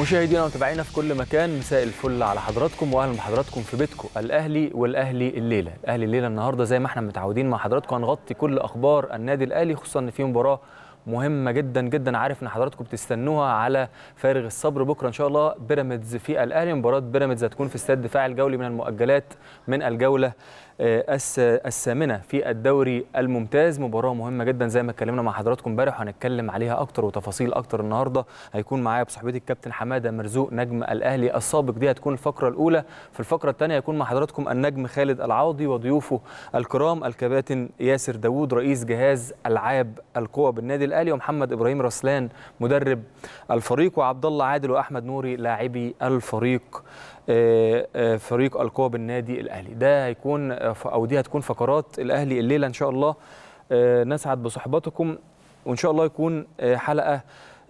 مشاهدينا ومتابعينا في كل مكان مساء الفل على حضراتكم واهلا بحضراتكم في بيتكم الاهلي والاهلي الليله الاهلي الليله النهارده زي ما احنا متعودين مع حضراتكم هنغطي كل اخبار النادي الاهلي خصوصا ان في مباراه مهمه جدا جدا عارف ان حضراتكم بتستنوها على فارغ الصبر بكره ان شاء الله بيراميدز في الاهلي مباراه بيراميدز هتكون في استاد دفاع الجولي من المؤجلات من الجوله آه، الثامنه في الدوري الممتاز مباراه مهمه جدا زي ما اتكلمنا مع حضراتكم امبارح وهنتكلم عليها اكتر وتفاصيل اكتر النهارده هيكون معايا بصحبتي الكابتن حماده مرزوق نجم الاهلي السابق دي هتكون الفقره الاولى في الفقره الثانيه هيكون مع حضراتكم النجم خالد العوضي وضيوفه الكرام الكباتن ياسر داوود رئيس جهاز العاب القوى بالنادي الاهلي ومحمد ابراهيم رسلان مدرب الفريق وعبد الله عادل واحمد نوري لاعبي الفريق آه، آه، فريق القوى بالنادي الاهلي ده هيكون او دي هتكون فقرات الاهلي الليله ان شاء الله آه، نسعد بصحبتكم وان شاء الله يكون حلقه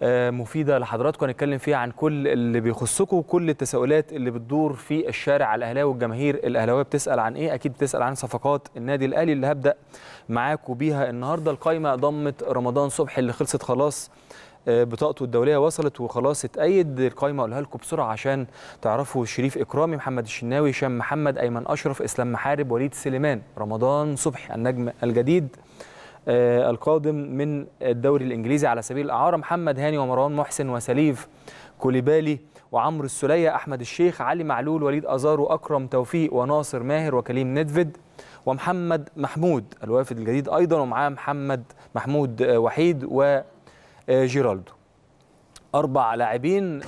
آه، مفيده لحضراتكم هنتكلم فيها عن كل اللي بيخصكم وكل التساؤلات اللي بتدور في الشارع الاهلاوي والجماهير الاهلاويه بتسال عن ايه اكيد بتسال عن صفقات النادي الاهلي اللي هبدا معاكم بيها النهارده القايمه ضمت رمضان صبحي اللي خلصت خلاص آه، بطاقته الدوليه وصلت وخلاص اتأيد القايمه اقولها لكم بسرعه عشان تعرفوا شريف اكرامي محمد الشناوي هشام محمد ايمن اشرف اسلام محارب وليد سليمان رمضان صبحي النجم الجديد آه، القادم من الدوري الإنجليزي على سبيل الإعارة محمد هاني ومروان محسن وسليف كوليبالي وعمرو السلية أحمد الشيخ علي معلول وليد أزارو أكرم توفيق وناصر ماهر وكليم ندفد ومحمد محمود الوافد الجديد أيضا ومعاه محمد محمود آه، وحيد وجيرالدو آه، أربع لاعبين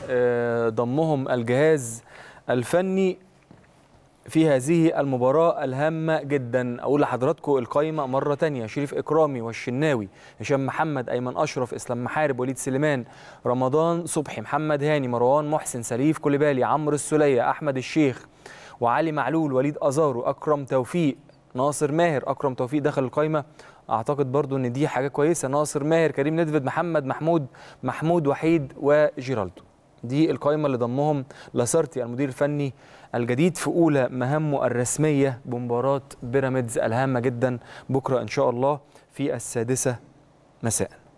ضمهم الجهاز الفني في هذه المباراة الهامة جدا أقول لحضراتكم القايمة مرة تانية شريف إكرامي والشناوي هشام محمد أيمن أشرف إسلام محارب وليد سليمان رمضان صبحي محمد هاني مروان محسن سليف كوليبالي عمرو السلية أحمد الشيخ وعلي معلول وليد أزارو أكرم توفيق ناصر ماهر أكرم توفيق دخل القايمة اعتقد برضو ان دي حاجه كويسه ناصر ماهر كريم ندفد محمد محمود محمود وحيد وجيرالدو دي القائمة اللي ضمهم لاسارتي المدير الفني الجديد في أولى مهامه الرسمية بمباراة بيراميدز الهامة جدا بكرة إن شاء الله في السادسة مساءً